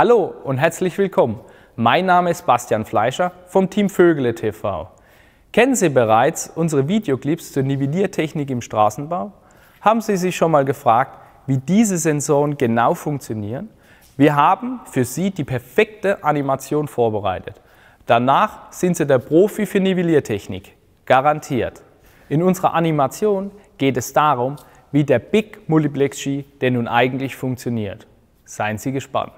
Hallo und herzlich willkommen. Mein Name ist Bastian Fleischer vom Team Vögele TV. Kennen Sie bereits unsere Videoclips zur Nivelliertechnik im Straßenbau? Haben Sie sich schon mal gefragt, wie diese Sensoren genau funktionieren? Wir haben für Sie die perfekte Animation vorbereitet. Danach sind Sie der Profi für Nivelliertechnik. Garantiert. In unserer Animation geht es darum, wie der Big Multiplex G denn nun eigentlich funktioniert. Seien Sie gespannt.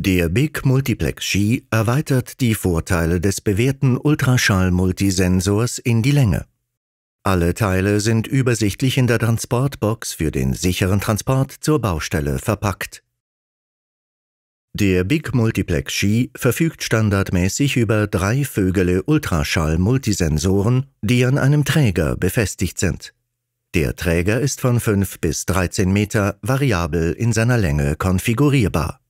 Der Big Multiplex Ski erweitert die Vorteile des bewährten Ultraschall-Multisensors in die Länge. Alle Teile sind übersichtlich in der Transportbox für den sicheren Transport zur Baustelle verpackt. Der Big Multiplex Ski verfügt standardmäßig über drei Vögele Ultraschall-Multisensoren, die an einem Träger befestigt sind. Der Träger ist von 5 bis 13 Meter variabel in seiner Länge konfigurierbar.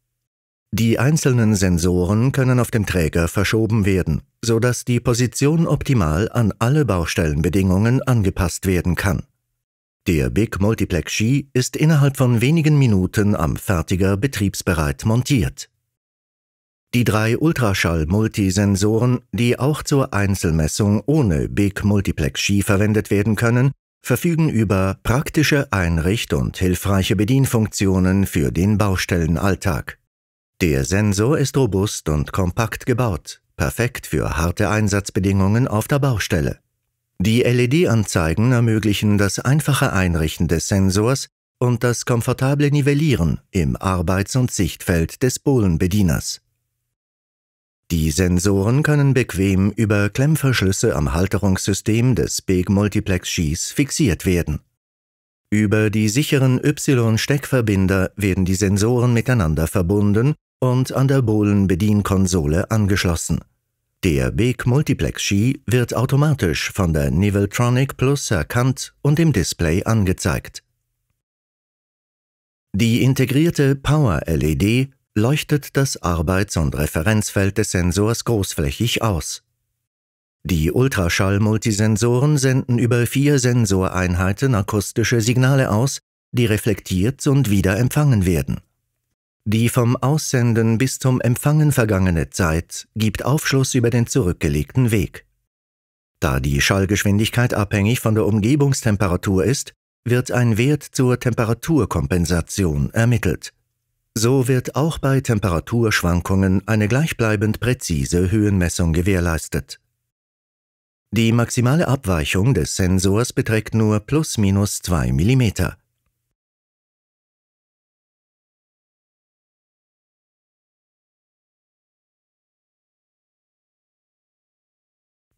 Die einzelnen Sensoren können auf dem Träger verschoben werden, sodass die Position optimal an alle Baustellenbedingungen angepasst werden kann. Der Big Multiplex Ski ist innerhalb von wenigen Minuten am Fertiger betriebsbereit montiert. Die drei Ultraschall-Multisensoren, die auch zur Einzelmessung ohne Big Multiplex Ski verwendet werden können, verfügen über praktische Einricht- und hilfreiche Bedienfunktionen für den Baustellenalltag. Der Sensor ist robust und kompakt gebaut, perfekt für harte Einsatzbedingungen auf der Baustelle. Die LED-Anzeigen ermöglichen das einfache Einrichten des Sensors und das komfortable Nivellieren im Arbeits- und Sichtfeld des Bohlenbedieners. Die Sensoren können bequem über Klemmverschlüsse am Halterungssystem des Big Multiplex Skis fixiert werden. Über die sicheren Y-Steckverbinder werden die Sensoren miteinander verbunden und an der Bohlen-Bedienkonsole angeschlossen. Der Big Multiplex Ski wird automatisch von der Niveltronic Plus erkannt und im Display angezeigt. Die integrierte Power LED leuchtet das Arbeits- und Referenzfeld des Sensors großflächig aus. Die Ultraschall-Multisensoren senden über vier Sensoreinheiten akustische Signale aus, die reflektiert und wieder empfangen werden. Die vom Aussenden bis zum Empfangen vergangene Zeit gibt Aufschluss über den zurückgelegten Weg. Da die Schallgeschwindigkeit abhängig von der Umgebungstemperatur ist, wird ein Wert zur Temperaturkompensation ermittelt. So wird auch bei Temperaturschwankungen eine gleichbleibend präzise Höhenmessung gewährleistet. Die maximale Abweichung des Sensors beträgt nur plus minus 2 mm.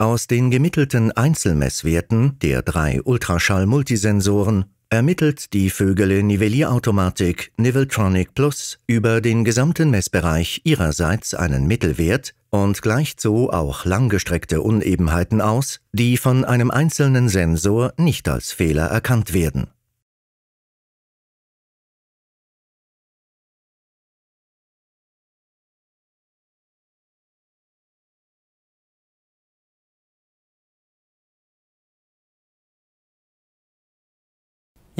Aus den gemittelten Einzelmesswerten der drei Ultraschall-Multisensoren ermittelt die Vögele Nivellierautomatik Niveltronic Plus über den gesamten Messbereich ihrerseits einen Mittelwert und gleicht so auch langgestreckte Unebenheiten aus, die von einem einzelnen Sensor nicht als Fehler erkannt werden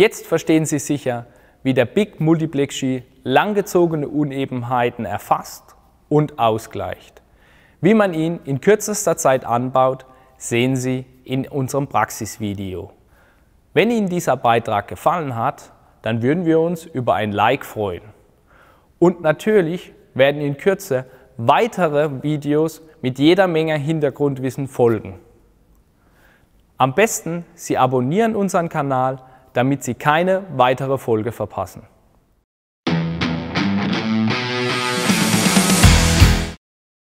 Jetzt verstehen Sie sicher, wie der Big Multiplex Ski langgezogene Unebenheiten erfasst und ausgleicht. Wie man ihn in kürzester Zeit anbaut, sehen Sie in unserem Praxisvideo. Wenn Ihnen dieser Beitrag gefallen hat, dann würden wir uns über ein Like freuen. Und natürlich werden in Kürze weitere Videos mit jeder Menge Hintergrundwissen folgen. Am besten, Sie abonnieren unseren Kanal, damit Sie keine weitere Folge verpassen.